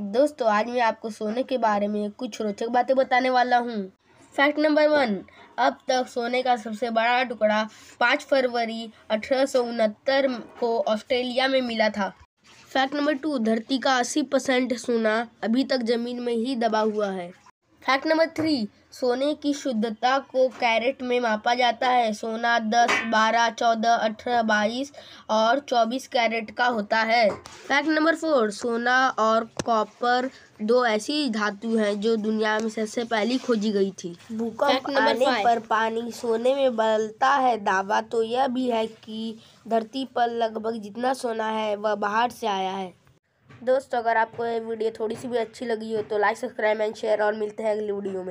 दोस्तों आज मैं आपको सोने के बारे में कुछ रोचक बातें बताने वाला हूँ फैक्ट नंबर वन अब तक सोने का सबसे बड़ा टुकड़ा पाँच फरवरी अठारह को ऑस्ट्रेलिया में मिला था फैक्ट नंबर टू धरती का अस्सी परसेंट सोना अभी तक ज़मीन में ही दबा हुआ है फैक्ट नंबर थ्री सोने की शुद्धता को कैरेट में मापा जाता है सोना दस बारह चौदह अठारह बाईस और चौबीस कैरेट का होता है फैक्ट नंबर फोर सोना और कॉपर दो ऐसी धातु हैं जो दुनिया में सबसे पहली खोजी गई थी भूकंप आने पर पानी सोने में बदलता है दावा तो यह भी है कि धरती पर लगभग जितना सोना है वह बाहर से आया है दोस्तों अगर आपको ये वीडियो थोड़ी सी भी अच्छी लगी हो तो लाइक सब्सक्राइब एंड शेयर और मिलते हैं अगली वीडियो में